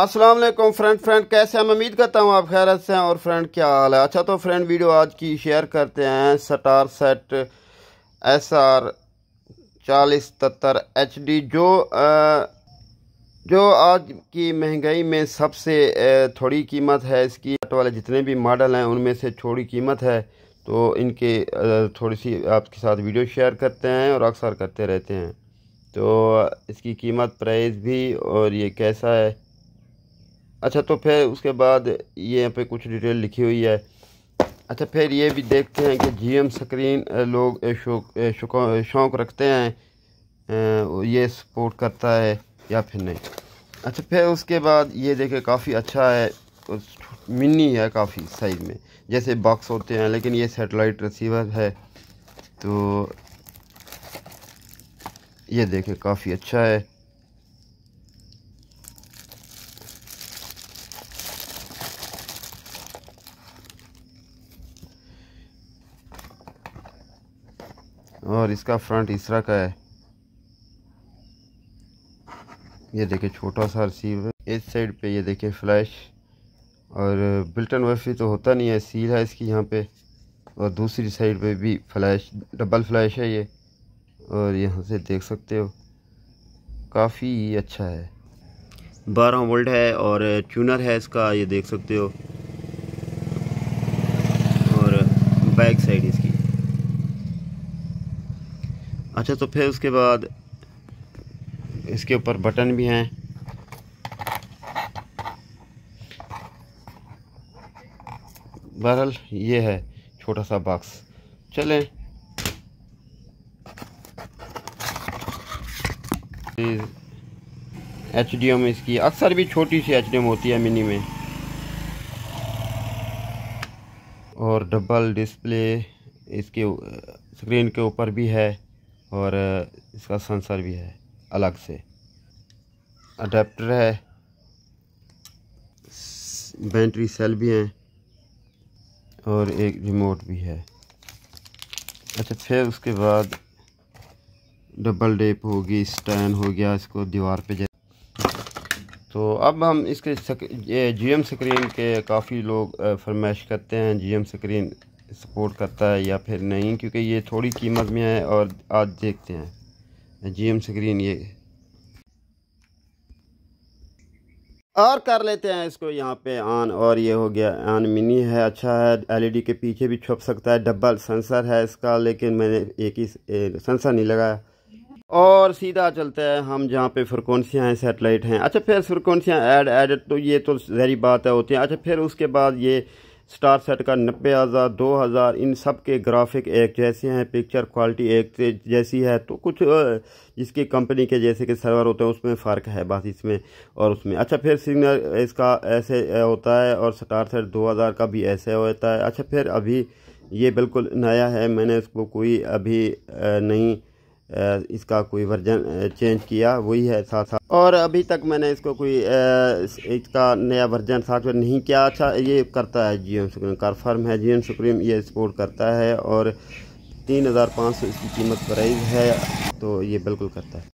अस्सलाम वालेकुम friend friend कैसे मैं उम्मीद करता हूँ आप खैरत से हैं और फ्रेंड क्या हाल है अच्छा तो फ्रेंड वीडियो आज की शेयर करते हैं स्टार सेट एस आर चालीस तत्तर एच डी जो आ, जो आज की महंगाई में सबसे थोड़ी कीमत है इसकी आट वाले जितने भी मॉडल हैं उनमें से थोड़ी कीमत है तो इनके थोड़ी सी आपके साथ वीडियो शेयर करते हैं और अक्सर करते रहते हैं तो इसकी कीमत प्राइस भी और ये कैसा है अच्छा तो फिर उसके बाद ये यहाँ पे कुछ डिटेल लिखी हुई है अच्छा फिर ये भी देखते हैं कि जीएम स्क्रीन लोग शौक शौक रखते हैं ये सपोर्ट करता है या फिर नहीं अच्छा फिर उसके बाद ये देखें काफ़ी अच्छा है मिनी है काफ़ी साइज़ में जैसे बॉक्स होते हैं लेकिन ये सेटेलाइट रिसीवर है तो ये देखें काफ़ी अच्छा है और इसका फ्रंट इसरा का है ये देखिए छोटा सा है इस साइड पे ये देखिए फ्लैश और बिल्टन वफी तो होता नहीं है सील है इसकी यहाँ पे और दूसरी साइड पे भी फ्लैश डबल फ्लैश है ये और यहाँ से देख सकते हो काफ़ी अच्छा है बारह वोल्ट है और ट्यूनर है इसका ये देख सकते हो और बैक साइड इसकी अच्छा तो फिर उसके बाद इसके ऊपर बटन भी हैं बहरल ये है छोटा सा बॉक्स चलें एच डी में इसकी अक्सर भी छोटी सी एच डी होती है मिनी में और डबल डिस्प्ले इसके स्क्रीन के ऊपर भी है और इसका सेंसर भी है अलग से अडेप्टर है बैटरी सेल भी हैं और एक रिमोट भी है अच्छा फिर उसके बाद डबल डेप होगी स्टैंड हो गया इसको दीवार पे तो अब हम इसके जीएम जी एम स्क्रीन के काफ़ी लोग फरमाइश करते हैं जी एम स्क्रीन सपोर्ट करता है या फिर नहीं क्योंकि ये थोड़ी कीमत में है और आज देखते हैं जी एम स्क्रीन ये और कर लेते हैं इसको यहाँ पे ऑन और ये हो गया ऑन मिनी है अच्छा है एलईडी e के पीछे भी छुप सकता है डबल सेंसर है इसका लेकिन मैंने एक ही सेंसर नहीं लगाया और सीधा चलते हैं हम जहाँ पे फ्रिक्वेंसियाँ हैं सेटेलाइट हैं अच्छा फिर फ्रिक्वेंसियाँ ऐड एड तो ये तो जहरी बात है होती हैं अच्छा फिर उसके बाद ये स्टार सेट का नब्बे हज़ार दो हज़ार इन सब के ग्राफिक एक जैसे हैं पिक्चर क्वालिटी एक जैसी है तो कुछ जिसकी कंपनी के जैसे कि सर्वर होते हैं उसमें फ़र्क है बस इसमें और उसमें अच्छा फिर सिग्नल इसका ऐसे होता है और स्टार सेट दो हज़ार का भी ऐसे होता है अच्छा फिर अभी ये बिल्कुल नया है मैंने इसको कोई अभी नहीं इसका कोई वर्जन चेंज किया वही है साथ साथ और अभी तक मैंने इसको कोई इसका नया वर्जन सॉफ्टवेयर नहीं किया अच्छा ये करता है जी एम सुप्रीम कन्फर्म है जी एम सुप्रीम ये सपोर्ट करता है और तीन हज़ार पाँच सौ इसकी कीमत प्राइस है तो ये बिल्कुल करता है